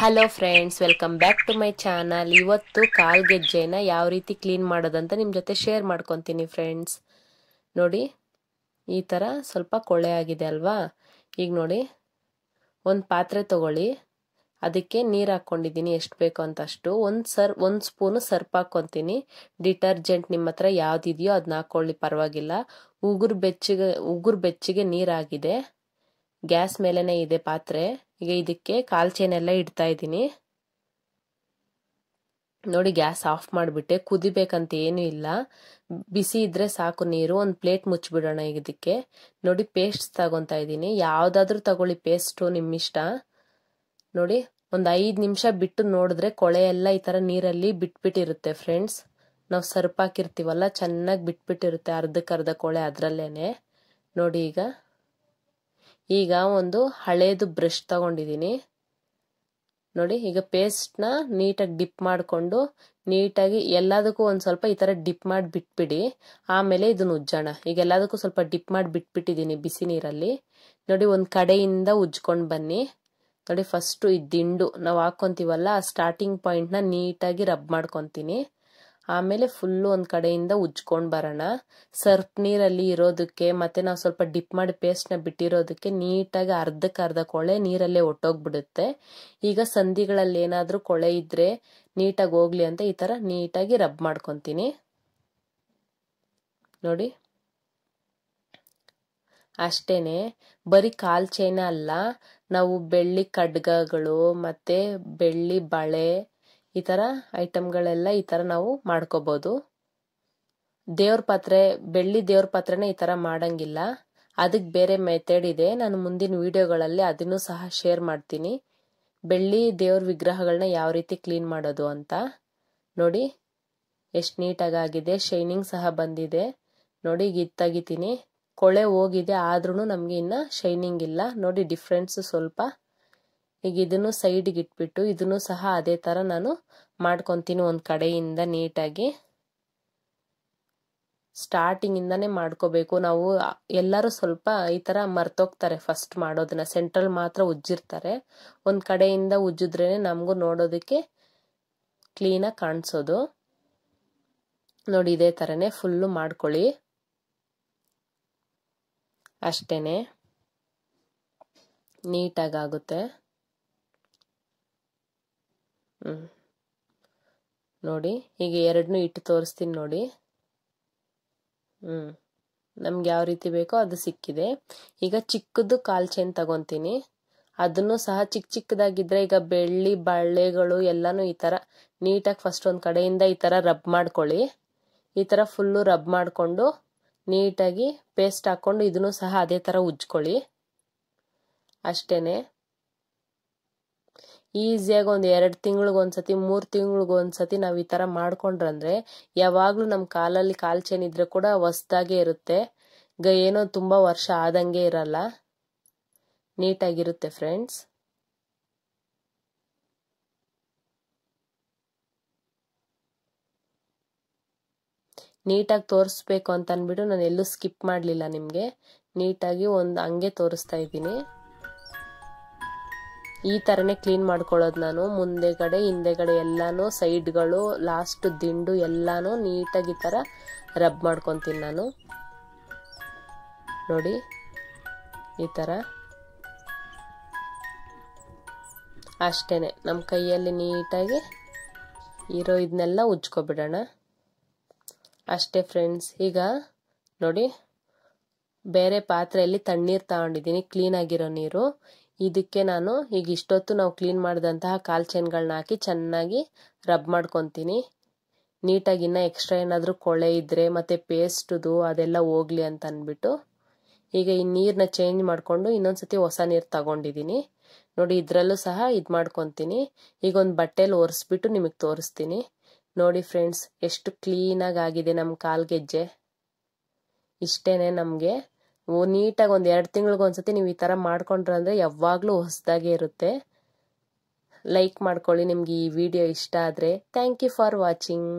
hello friends welcome back to my channel ಇವತ್ತು ಗೆಜ್ಜೆನ ಯಾವ ರೀತಿ ಕ್ಲೀನ್ ಮಾಡೋದಂತ ನಿಮ್ಮ ಜೊತೆ ಶೇರ್ ಮಾಡ್ಕೊತೀನಿ ಫ್ರೆಂಡ್ಸ್ ನೋಡಿ ಈ ಥರ ಸ್ವಲ್ಪ ಕೊಳೆ ಆಗಿದೆ ಅಲ್ವಾ ಈಗ ನೋಡಿ ಒಂದು ಪಾತ್ರೆ ತೊಗೊಳ್ಳಿ ಅದಕ್ಕೆ ನೀರು ಹಾಕ್ಕೊಂಡಿದ್ದೀನಿ ಎಷ್ಟು ಬೇಕು ಅಂತ ಅಷ್ಟು ಒಂದು ಸರ್ ಒಂದು ಸ್ಪೂನು ಸರ್ಪ್ ಹಾಕ್ಕೊತೀನಿ ಡಿಟರ್ಜೆಂಟ್ ನಿಮ್ಮ ಹತ್ರ ಯಾವುದಿದೆಯೋ ಅದನ್ನ ಹಾಕ್ಕೊಳ್ಳಿ ಪರವಾಗಿಲ್ಲ ಉಗುರು ಬೆಚ್ಚಗೆ ಉಗುರು ಬೆಚ್ಚಗೆ ನೀರಾಗಿದೆ ಗ್ಯಾಸ್ ಮೇಲೇ ಇದೆ ಪಾತ್ರೆ ಈಗ ಇದಕ್ಕೆ ಕಾಲ್ಚೇನೆಲ್ಲ ಇಡ್ತಾ ಇದ್ದೀನಿ ನೋಡಿ ಗ್ಯಾಸ್ ಆಫ್ ಮಾಡಿಬಿಟ್ಟೆ ಕುದಿಬೇಕಂತ ಏನೂ ಇಲ್ಲ ಬಿಸಿ ಇದ್ರೆ ಸಾಕು ನೀರು ಒಂದು ಪ್ಲೇಟ್ ಮುಚ್ಚಿಬಿಡೋಣ ಇದಕ್ಕೆ ನೋಡಿ ಪೇಸ್ಟ್ ತಗೊತಾ ಇದ್ದೀನಿ ಯಾವುದಾದ್ರೂ ತಗೊಳ್ಳಿ ಪೇಸ್ಟು ನಿಮ್ಮ ಇಷ್ಟ ನೋಡಿ ಒಂದು ಐದು ನಿಮಿಷ ಬಿಟ್ಟು ನೋಡಿದ್ರೆ ಕೊಳೆ ಎಲ್ಲ ಈ ಥರ ನೀರಲ್ಲಿ ಬಿಟ್ಬಿಟ್ಟಿರುತ್ತೆ ಫ್ರೆಂಡ್ಸ್ ನಾವು ಸರ್ಪ್ ಹಾಕಿರ್ತೀವಲ್ಲ ಚೆನ್ನಾಗಿ ಬಿಟ್ಬಿಟ್ಟಿರುತ್ತೆ ಅರ್ಧಕ್ಕರ್ಧ ಕೊಳೆ ಅದರಲ್ಲೇ ನೋಡಿ ಈಗ ಈಗ ಒಂದು ಹಳೇದು ಬ್ರಷ್ ತಗೊಂಡಿದ್ದೀನಿ ನೋಡಿ ಈಗ ಪೇಸ್ಟ್ನ ನೀಟಾಗಿ ಡಿಪ್ ಮಾಡಿಕೊಂಡು ನೀಟಾಗಿ ಎಲ್ಲದಕ್ಕೂ ಒಂದು ಸ್ವಲ್ಪ ಈ ಥರ ಡಿಪ್ ಮಾಡಿ ಬಿಟ್ಬಿಡಿ ಆಮೇಲೆ ಇದನ್ನು ಉಜ್ಜೋಣ ಈಗ ಎಲ್ಲದಕ್ಕೂ ಸ್ವಲ್ಪ ಡಿಪ್ ಮಾಡಿ ಬಿಟ್ಬಿಟ್ಟಿದ್ದೀನಿ ಬಿಸಿ ನೀರಲ್ಲಿ ನೋಡಿ ಒಂದು ಕಡೆಯಿಂದ ಉಜ್ಕೊಂಡು ಬನ್ನಿ ನೋಡಿ ಫಸ್ಟು ಈ ದಿಂಡು ನಾವು ಹಾಕ್ಕೊಂತೀವಲ್ಲ ಆ ಸ್ಟಾರ್ಟಿಂಗ್ ಪಾಯಿಂಟ್ನ ನೀಟಾಗಿ ರಬ್ ಮಾಡ್ಕೊತೀನಿ ಆಮೇಲೆ ಫುಲ್ಲು ಒಂದು ಕಡೆಯಿಂದ ಉಜ್ಕೊಂಡು ಬರೋಣ ಸರ್ಪ್ ನೀರಲ್ಲಿ ಇರೋದಕ್ಕೆ ಮತ್ತು ನಾವು ಸ್ವಲ್ಪ ಡಿಪ್ ಮಾಡಿ ಪೇಸ್ಟ್ನ ಬಿಟ್ಟಿರೋದಕ್ಕೆ ನೀಟಾಗಿ ಅರ್ಧಕ್ಕೆ ಅರ್ಧ ಕೊಳೆ ನೀರಲ್ಲೇ ಒಟ್ಟೋಗ್ಬಿಡುತ್ತೆ ಈಗ ಸಂಧಿಗಳಲ್ಲಿ ಏನಾದರೂ ಕೊಳೆ ಇದ್ದರೆ ನೀಟಾಗಿ ಹೋಗ್ಲಿ ಅಂತ ಈ ಥರ ನೀಟಾಗಿ ರಬ್ ಮಾಡ್ಕೊತೀನಿ ನೋಡಿ ಅಷ್ಟೇನೆ ಬರೀ ಚೈನ ಅಲ್ಲ ನಾವು ಬೆಳ್ಳಿ ಖಡ್ಗಗಳು ಮತ್ತು ಬೆಳ್ಳಿ ಬಳೆ ಈ ಥರ ಐಟಮ್ಗಳೆಲ್ಲ ಈ ಥರ ನಾವು ಮಾಡ್ಕೋಬೋದು ದೇವ್ರ ಪಾತ್ರೆ ಬೆಳ್ಳಿ ದೇವ್ರ ಪಾತ್ರೆನ ಈ ಥರ ಮಾಡಂಗಿಲ್ಲ ಅದಕ್ಕೆ ಬೇರೆ ಮೆಥಡ್ ಇದೆ ನಾನು ಮುಂದಿನ ವಿಡಿಯೋಗಳಲ್ಲಿ ಅದನ್ನು ಸಹ ಶೇರ್ ಮಾಡ್ತೀನಿ ಬೆಳ್ಳಿ ದೇವ್ರ ವಿಗ್ರಹಗಳನ್ನ ಯಾವ ರೀತಿ ಕ್ಲೀನ್ ಮಾಡೋದು ಅಂತ ನೋಡಿ ಎಷ್ಟು ನೀಟಾಗಿ ಆಗಿದೆ ಶೈನಿಂಗ್ ಸಹ ಬಂದಿದೆ ನೋಡಿ ಈಗ ಕೊಳೆ ಹೋಗಿದೆ ಆದ್ರೂ ನಮಗೆ ಇನ್ನು ಶೈನಿಂಗ್ ಇಲ್ಲ ನೋಡಿ ಡಿಫ್ರೆನ್ಸು ಸ್ವಲ್ಪ ಈಗ ಇದನ್ನು ಸೈಡ್ಗೆ ಇಟ್ಬಿಟ್ಟು ಇದನ್ನು ಸಹ ಅದೇ ಥರ ನಾನು ಮಾಡ್ಕೊತೀನಿ ಒಂದು ಕಡೆಯಿಂದ ನೀಟಾಗಿ ಸ್ಟಾರ್ಟಿಂಗಿಂದನೇ ಮಾಡ್ಕೋಬೇಕು ನಾವು ಎಲ್ಲರೂ ಸ್ವಲ್ಪ ಈ ಥರ ಮರ್ತೋಗ್ತಾರೆ ಫಸ್ಟ್ ಮಾಡೋದನ್ನ ಸೆಂಟ್ರಲ್ ಮಾತ್ರ ಉಜ್ಜಿರ್ತಾರೆ ಒಂದು ಕಡೆಯಿಂದ ಉಜ್ಜಿದ್ರೇ ನಮಗೂ ನೋಡೋದಕ್ಕೆ ಕ್ಲೀನಾಗಿ ಕಾಣಿಸೋದು ನೋಡಿ ಇದೇ ಥರನೇ ಫುಲ್ಲು ಮಾಡ್ಕೊಳ್ಳಿ ಅಷ್ಟೇನೆ ಆಗುತ್ತೆ ಹ್ಞೂ ನೋಡಿ ಈಗ ಎರಡನ್ನೂ ಇಟ್ಟು ತೋರಿಸ್ತೀನಿ ನೋಡಿ ಹ್ಞೂ ನಮ್ಗೆ ಯಾವ ರೀತಿ ಬೇಕೋ ಅದು ಸಿಕ್ಕಿದೆ ಈಗ ಚಿಕ್ಕದು ಕಾಲ್ ಚೈನ್ ತಗೊತೀನಿ ಅದನ್ನು ಸಹ ಚಿಕ್ಕ ಚಿಕ್ಕದಾಗಿದ್ದರೆ ಈಗ ಬೆಳ್ಳಿ ಬಳ್ಳೆಗಳು ಎಲ್ಲನೂ ಈ ಥರ ನೀಟಾಗಿ ಫಸ್ಟ್ ಒಂದು ಕಡೆಯಿಂದ ಈ ಥರ ರಬ್ ಮಾಡ್ಕೊಳ್ಳಿ ಈ ಥರ ಫುಲ್ಲು ರಬ್ ಮಾಡಿಕೊಂಡು ನೀಟಾಗಿ ಪೇಸ್ಟ್ ಹಾಕ್ಕೊಂಡು ಇದನ್ನು ಸಹ ಅದೇ ಥರ ಉಜ್ಕೊಳ್ಳಿ ಅಷ್ಟೇ ಈಸಿಯಾಗಿ ಒಂದು ಎರಡು ತಿಂಗ್ಳಿಗೆ ಸತಿ ಮೂರು ತಿಂಗ್ಳಿಗೆ ನಾವು ಈ ಥರ ಮಾಡ್ಕೊಂಡ್ರಂದ್ರೆ ಯಾವಾಗಲೂ ನಮ್ಮ ಕಾಲಲ್ಲಿ ಕಾಲು ಚೇನಿದ್ರೆ ಕೂಡ ಹೊಸ್ದಾಗೆ ಇರುತ್ತೆ ಗ ಏನೋ ತುಂಬ ವರ್ಷ ಆದಂಗೆ ಇರಲ್ಲ ನೀಟಾಗಿರುತ್ತೆ ಫ್ರೆಂಡ್ಸ್ ನೀಟಾಗಿ ತೋರಿಸ್ಬೇಕು ಅಂತ ಅಂದ್ಬಿಟ್ಟು ನಾನು ಎಲ್ಲೂ ಸ್ಕಿಪ್ ಮಾಡಲಿಲ್ಲ ನಿಮಗೆ ನೀಟಾಗಿ ಒಂದು ಹಂಗೆ ತೋರಿಸ್ತಾ ಇದ್ದೀನಿ ಈ ಥರನೇ ಕ್ಲೀನ್ ಮಾಡ್ಕೊಳ್ಳೋದು ನಾನು ಮುಂದೆಗಡೆ ಹಿಂದೆಗಡೆ ಎಲ್ಲನೂ ಸೈಡ್ಗಳು ಲಾಸ್ಟ್ ದಿಂಡು ಎಲ್ಲನೂ ನೀಟಾಗಿ ಈ ಥರ ರಬ್ ಮಾಡ್ಕೊತೀನಿ ನಾನು ನೋಡಿ ಈ ಥರ ಅಷ್ಟೇ ನಮ್ಮ ಕೈಯಲ್ಲಿ ನೀಟಾಗಿ ಇರೋ ಇದನ್ನೆಲ್ಲ ಉಜ್ಕೊಬಿಡೋಣ ಅಷ್ಟೇ ಫ್ರೆಂಡ್ಸ್ ಈಗ ನೋಡಿ ಬೇರೆ ಪಾತ್ರೆಯಲ್ಲಿ ತಣ್ಣೀರು ತಗೊಂಡಿದ್ದೀನಿ ಕ್ಲೀನಾಗಿರೋ ನೀರು ಇದಕ್ಕೆ ನಾನು ಈಗ ಇಷ್ಟೊತ್ತು ನಾವು ಕ್ಲೀನ್ ಮಾಡಿದಂತಹ ಕಾಲ್ ಚೈನ್ಗಳನ್ನ ಹಾಕಿ ಚೆನ್ನಾಗಿ ರಬ್ ಮಾಡ್ಕೊತೀನಿ ನೀಟಾಗಿ ಇನ್ನೂ ಎಕ್ಸ್ಟ್ರಾ ಏನಾದರೂ ಕೊಳೆ ಇದ್ದರೆ ಮತ್ತು ಪೇಸ್ಟ್ದು ಅದೆಲ್ಲ ಹೋಗ್ಲಿ ಅಂತ ಅಂದ್ಬಿಟ್ಟು ಈಗ ಈ ನೀರನ್ನ ಚೇಂಜ್ ಮಾಡಿಕೊಂಡು ಇನ್ನೊಂದು ಸತಿ ಹೊಸ ನೀರು ತಗೊಂಡಿದ್ದೀನಿ ನೋಡಿ ಇದರಲ್ಲೂ ಸಹ ಇದು ಮಾಡ್ಕೊತೀನಿ ಈಗ ಒಂದು ಬಟ್ಟೆಲಿ ಒರೆಸ್ಬಿಟ್ಟು ನಿಮಗೆ ತೋರಿಸ್ತೀನಿ ನೋಡಿ ಫ್ರೆಂಡ್ಸ್ ಎಷ್ಟು ಕ್ಲೀನಾಗಿ ಆಗಿದೆ ನಮ್ಮ ಗೆಜ್ಜೆ ಇಷ್ಟೇ ನಮಗೆ ನೀಟಾಗಿ ಒಂದು ಎರಡು ತಿಂಗಳಿಗೆ ನೀವು ಈ ಥರ ಮಾಡ್ಕೊಂಡ್ರೆ ಅಂದರೆ ಯಾವಾಗಲೂ ಹೊಸದಾಗೇ ಇರುತ್ತೆ ಲೈಕ್ ಮಾಡ್ಕೊಳ್ಳಿ ನಿಮಗೆ ಈ ವಿಡಿಯೋ ಇಷ್ಟ ಆದರೆ ಥ್ಯಾಂಕ್ ಯು ಫಾರ್ ವಾಚಿಂಗ್